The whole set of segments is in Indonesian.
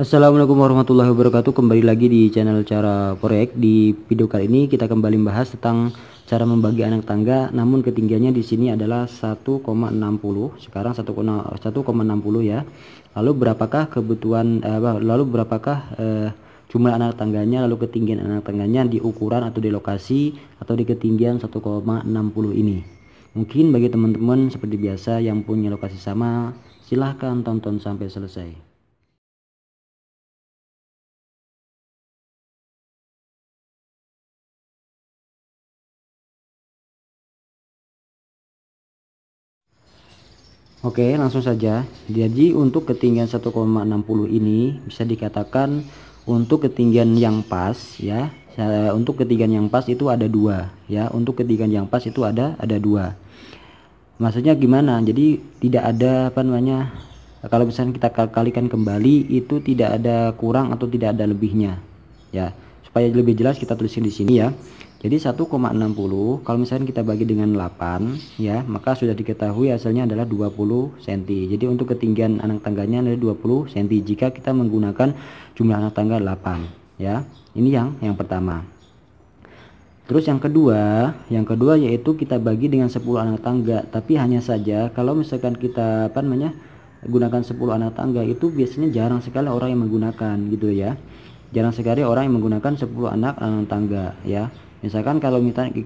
Assalamualaikum warahmatullahi wabarakatuh Kembali lagi di channel cara proyek Di video kali ini kita kembali membahas tentang Cara membagi anak tangga Namun ketinggiannya di sini adalah 1,60 Sekarang 1,60 ya Lalu berapakah kebutuhan eh, Lalu berapakah eh, jumlah anak tangganya Lalu ketinggian anak tangganya di ukuran atau di lokasi Atau di ketinggian 1,60 ini Mungkin bagi teman-teman seperti biasa yang punya lokasi sama, silahkan tonton sampai selesai. Oke langsung saja jadi untuk ketinggian 1,60 ini bisa dikatakan untuk ketinggian yang pas ya untuk ketinggian yang pas itu ada dua ya untuk ketinggian yang pas itu ada ada dua maksudnya gimana jadi tidak ada apa namanya kalau misalnya kita kalikan kembali itu tidak ada kurang atau tidak ada lebihnya ya supaya lebih jelas kita tulisin di sini ya jadi 1,60 kalau misalnya kita bagi dengan 8 ya, maka sudah diketahui hasilnya adalah 20 cm. Jadi untuk ketinggian anak tangganya ada 20 cm jika kita menggunakan jumlah anak tangga 8 ya. Ini yang yang pertama. Terus yang kedua, yang kedua yaitu kita bagi dengan 10 anak tangga, tapi hanya saja kalau misalkan kita apa namanya gunakan 10 anak tangga itu biasanya jarang sekali orang yang menggunakan gitu ya. Jarang sekali orang yang menggunakan 10 anak anak tangga ya misalkan kalau misalkan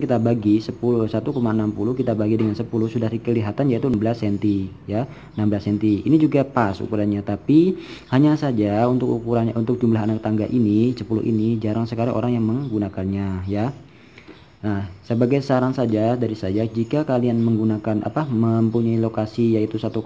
kita bagi 10 1,60 kita bagi dengan 10 sudah kelihatan yaitu 16 cm ya 16 cm ini juga pas ukurannya tapi hanya saja untuk ukurannya untuk jumlah anak tangga ini 10 ini jarang sekali orang yang menggunakannya ya Nah, sebagai saran saja dari saya, jika kalian menggunakan apa mempunyai lokasi yaitu 1,60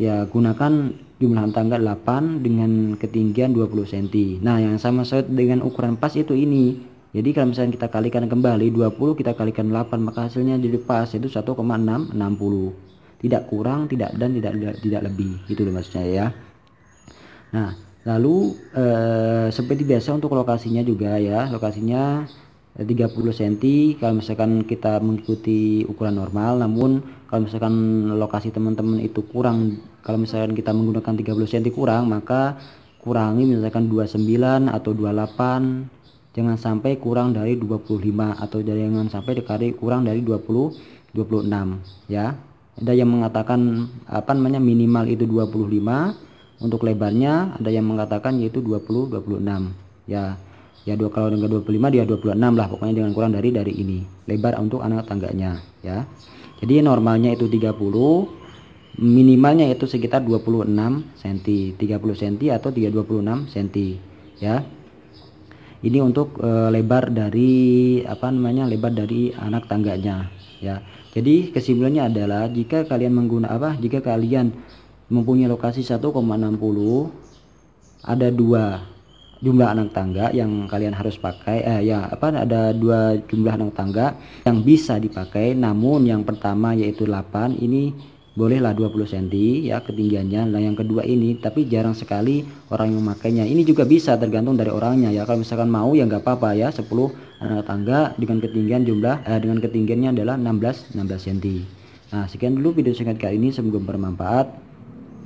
ya gunakan jumlah tangga 8 dengan ketinggian 20 cm nah yang sama sesuai dengan ukuran pas itu ini jadi kalau misalnya kita kalikan kembali 20 kita kalikan 8 maka hasilnya jadi pas itu 1,660 tidak kurang tidak dan tidak tidak, tidak lebih Itu loh maksudnya ya nah lalu eh, seperti biasa untuk lokasinya juga ya lokasinya 30 eh, cm kalau misalkan kita mengikuti ukuran normal namun kalau misalkan lokasi teman-teman itu kurang kalau misalkan kita menggunakan 30 cm kurang maka kurangi misalkan 29 atau 28 jangan sampai kurang dari 25 atau jangan sampai dekari kurang dari 20 26 ya ada yang mengatakan apa namanya minimal itu 25 untuk lebarnya ada yang mengatakan yaitu 20 26 ya ya dua kalau dengan 25 dia 26 lah pokoknya dengan kurang dari dari ini lebar untuk anak tangganya ya jadi normalnya itu 30 minimalnya itu sekitar 26 cm 30 cm atau 326 cm ya ini untuk e, lebar dari apa namanya lebar dari anak tangganya ya jadi kesimpulannya adalah jika kalian menggunakan apa jika kalian mempunyai lokasi 1,60 ada dua jumlah anak tangga yang kalian harus pakai eh ya apa ada dua jumlah anak tangga yang bisa dipakai namun yang pertama yaitu 8 ini bolehlah 20 cm ya ketinggiannya nah yang kedua ini tapi jarang sekali orang yang memakainya ini juga bisa tergantung dari orangnya ya kalau misalkan mau ya nggak apa-apa ya 10 anak tangga dengan ketinggian jumlah eh, dengan ketinggiannya adalah 16 16 cm nah sekian dulu video singkat kali ini semoga bermanfaat